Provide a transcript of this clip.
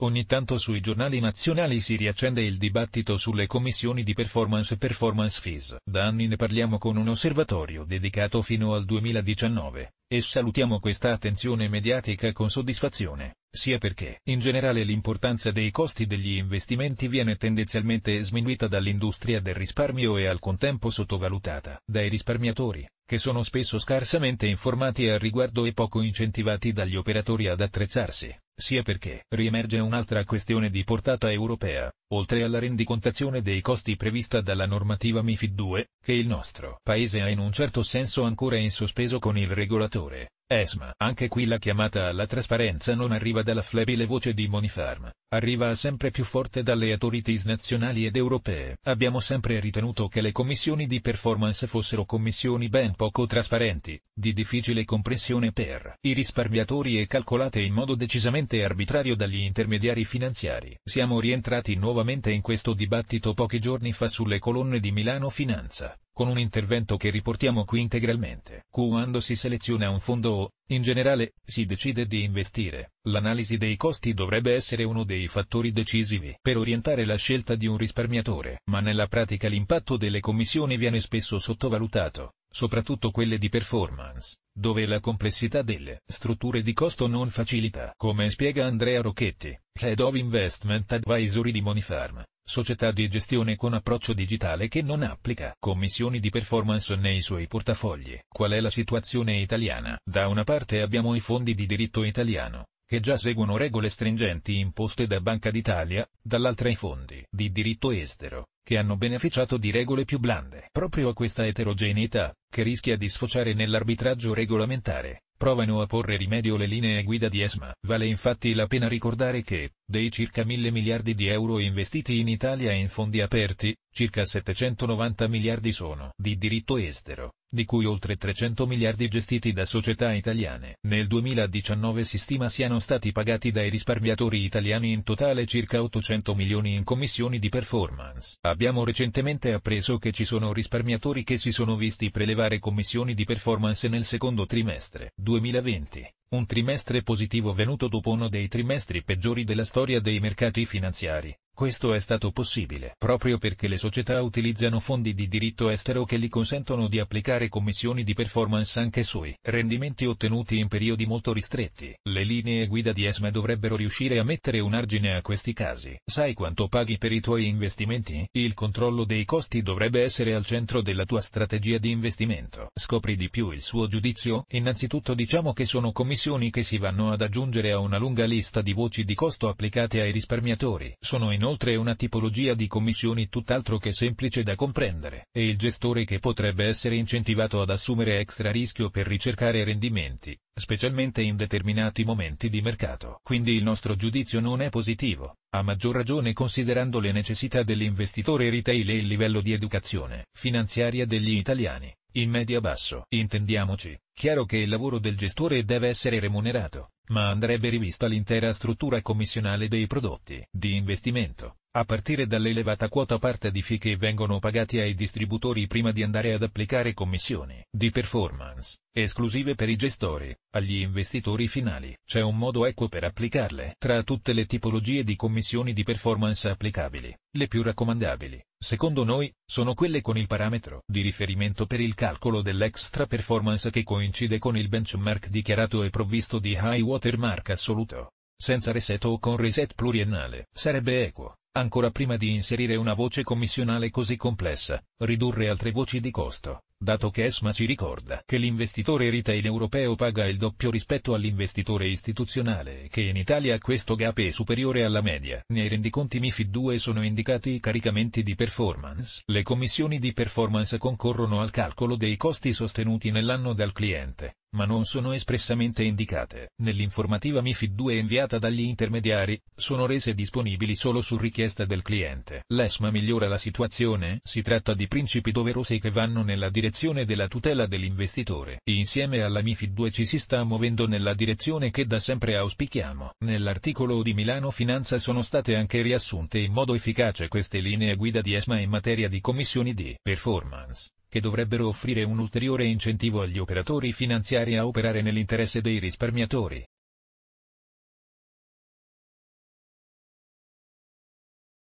Ogni tanto sui giornali nazionali si riaccende il dibattito sulle commissioni di performance e performance fees. Da anni ne parliamo con un osservatorio dedicato fino al 2019, e salutiamo questa attenzione mediatica con soddisfazione, sia perché in generale l'importanza dei costi degli investimenti viene tendenzialmente sminuita dall'industria del risparmio e al contempo sottovalutata dai risparmiatori che sono spesso scarsamente informati al riguardo e poco incentivati dagli operatori ad attrezzarsi sia perché riemerge un'altra questione di portata europea, oltre alla rendicontazione dei costi prevista dalla normativa MIFID 2, che il nostro Paese ha in un certo senso ancora in sospeso con il regolatore. ESMA. Anche qui la chiamata alla trasparenza non arriva dalla flebile voce di Monifarm, arriva sempre più forte dalle autorities nazionali ed europee. Abbiamo sempre ritenuto che le commissioni di performance fossero commissioni ben poco trasparenti, di difficile comprensione per i risparmiatori e calcolate in modo decisamente arbitrario dagli intermediari finanziari. Siamo rientrati nuovamente in questo dibattito pochi giorni fa sulle colonne di Milano Finanza con un intervento che riportiamo qui integralmente. Quando si seleziona un fondo o, in generale, si decide di investire, l'analisi dei costi dovrebbe essere uno dei fattori decisivi per orientare la scelta di un risparmiatore, ma nella pratica l'impatto delle commissioni viene spesso sottovalutato, soprattutto quelle di performance, dove la complessità delle strutture di costo non facilita. Come spiega Andrea Rocchetti, Head of Investment Advisory di Monifarm, società di gestione con approccio digitale che non applica commissioni di performance nei suoi portafogli. Qual è la situazione italiana? Da una parte abbiamo i fondi di diritto italiano, che già seguono regole stringenti imposte da Banca d'Italia, dall'altra i fondi di diritto estero, che hanno beneficiato di regole più blande. Proprio a questa eterogeneità, che rischia di sfociare nell'arbitraggio regolamentare, provano a porre rimedio le linee guida di ESMA. Vale infatti la pena ricordare che, dei circa 1000 miliardi di euro investiti in Italia in fondi aperti, circa 790 miliardi sono di diritto estero, di cui oltre 300 miliardi gestiti da società italiane. Nel 2019 si stima siano stati pagati dai risparmiatori italiani in totale circa 800 milioni in commissioni di performance. Abbiamo recentemente appreso che ci sono risparmiatori che si sono visti prelevare commissioni di performance nel secondo trimestre 2020. Un trimestre positivo venuto dopo uno dei trimestri peggiori della storia dei mercati finanziari, questo è stato possibile proprio perché le società utilizzano fondi di diritto estero che gli consentono di applicare commissioni di performance anche sui rendimenti ottenuti in periodi molto ristretti. Le linee guida di ESME dovrebbero riuscire a mettere un argine a questi casi. Sai quanto paghi per i tuoi investimenti? Il controllo dei costi dovrebbe essere al centro della tua strategia di investimento. Scopri di più il suo giudizio? Innanzitutto diciamo che sono commissioni che si vanno ad aggiungere a una lunga lista di voci di costo applicate ai risparmiatori. Sono in inoltre una tipologia di commissioni tutt'altro che semplice da comprendere, e il gestore che potrebbe essere incentivato ad assumere extra rischio per ricercare rendimenti, specialmente in determinati momenti di mercato. Quindi il nostro giudizio non è positivo, a maggior ragione considerando le necessità dell'investitore retail e il livello di educazione finanziaria degli italiani in media basso. Intendiamoci, chiaro che il lavoro del gestore deve essere remunerato, ma andrebbe rivista l'intera struttura commissionale dei prodotti di investimento, a partire dall'elevata quota parte di FI che vengono pagati ai distributori prima di andare ad applicare commissioni di performance, esclusive per i gestori, agli investitori finali, c'è un modo equo per applicarle. Tra tutte le tipologie di commissioni di performance applicabili, le più raccomandabili, secondo noi, sono quelle con il parametro di riferimento per il calcolo dell'extra performance che coincide con il benchmark dichiarato e provvisto di high watermark assoluto senza reset o con reset pluriennale, sarebbe equo, ancora prima di inserire una voce commissionale così complessa, ridurre altre voci di costo, dato che ESMA ci ricorda che l'investitore retail europeo paga il doppio rispetto all'investitore istituzionale e che in Italia questo gap è superiore alla media. Nei rendiconti MIFID 2 sono indicati i caricamenti di performance. Le commissioni di performance concorrono al calcolo dei costi sostenuti nell'anno dal cliente ma non sono espressamente indicate. Nell'informativa MIFID 2 inviata dagli intermediari, sono rese disponibili solo su richiesta del cliente. L'ESMA migliora la situazione, si tratta di principi doverosi che vanno nella direzione della tutela dell'investitore. Insieme alla MIFID 2 ci si sta muovendo nella direzione che da sempre auspichiamo. Nell'articolo di Milano Finanza sono state anche riassunte in modo efficace queste linee guida di ESMA in materia di commissioni di performance che dovrebbero offrire un ulteriore incentivo agli operatori finanziari a operare nell'interesse dei risparmiatori.